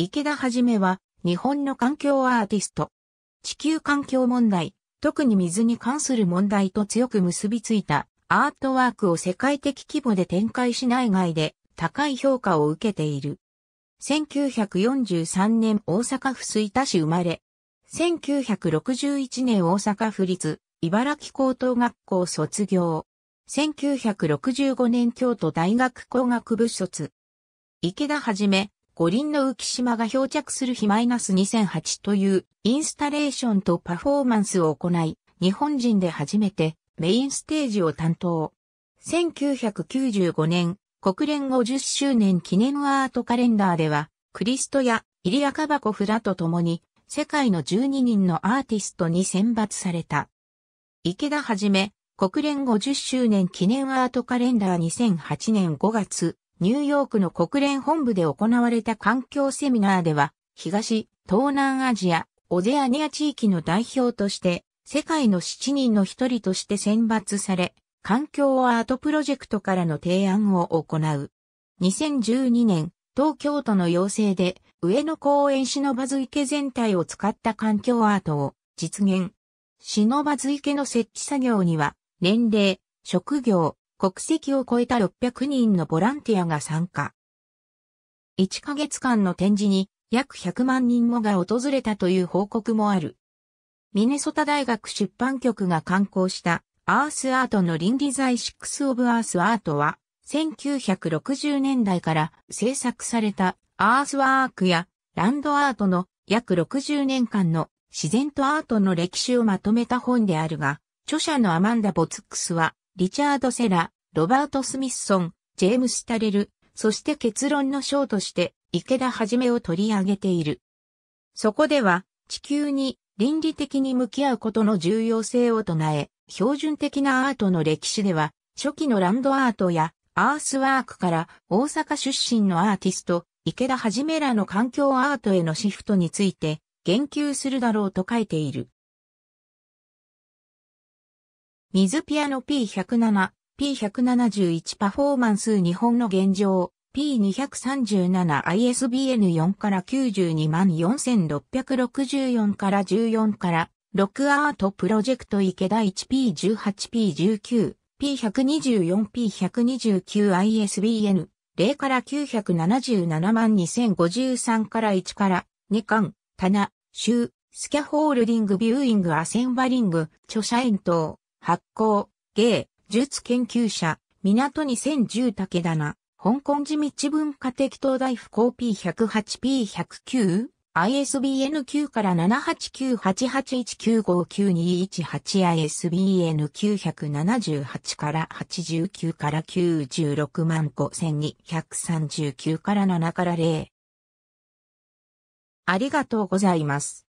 池田はじめは、日本の環境アーティスト。地球環境問題、特に水に関する問題と強く結びついたアートワークを世界的規模で展開しない外で高い評価を受けている。1943年大阪府水田市生まれ。1961年大阪府立茨城高等学校卒業。1965年京都大学工学部卒。池田はじめ、五輪の浮島が漂着する日 -2008 というインスタレーションとパフォーマンスを行い、日本人で初めてメインステージを担当。1995年、国連50周年記念アートカレンダーでは、クリストやイリア・カバコフラと共に、世界の12人のアーティストに選抜された。池田はじめ、国連50周年記念アートカレンダー2008年5月、ニューヨークの国連本部で行われた環境セミナーでは、東、東南アジア、オゼアニア地域の代表として、世界の7人の一人として選抜され、環境アートプロジェクトからの提案を行う。2012年、東京都の要請で、上野公園忍ばず池全体を使った環境アートを実現。忍ばず池の設置作業には、年齢、職業、国籍を超えた600人のボランティアが参加。1ヶ月間の展示に約100万人もが訪れたという報告もある。ミネソタ大学出版局が刊行したアースアートの倫理財6オブアースアートは1960年代から制作されたアースワークやランドアートの約60年間の自然とアートの歴史をまとめた本であるが、著者のアマンダ・ボツックスはリチャード・セラ、ロバート・スミッソン、ジェームス・タレル、そして結論の章として池田はじめを取り上げている。そこでは地球に倫理的に向き合うことの重要性を唱え、標準的なアートの歴史では初期のランドアートやアースワークから大阪出身のアーティスト、池田はじめらの環境アートへのシフトについて言及するだろうと書いている。水ピアノ P107、P171 パフォーマンス日本の現状、P237ISBN4 から92万4664から14から6アートプロジェクト池田 1P18P19、P124P129ISBN 0から977万2053から1から2巻、棚、集、スキャホールディングビューイングアセンバリング、著者円等。発行、芸、術研究者、港に千1武田棚、香港地道文化的東大府校 P108P109、ISBN 9から78988195921 8 ISBN978 から89から96万5239から7から0。ありがとうございます。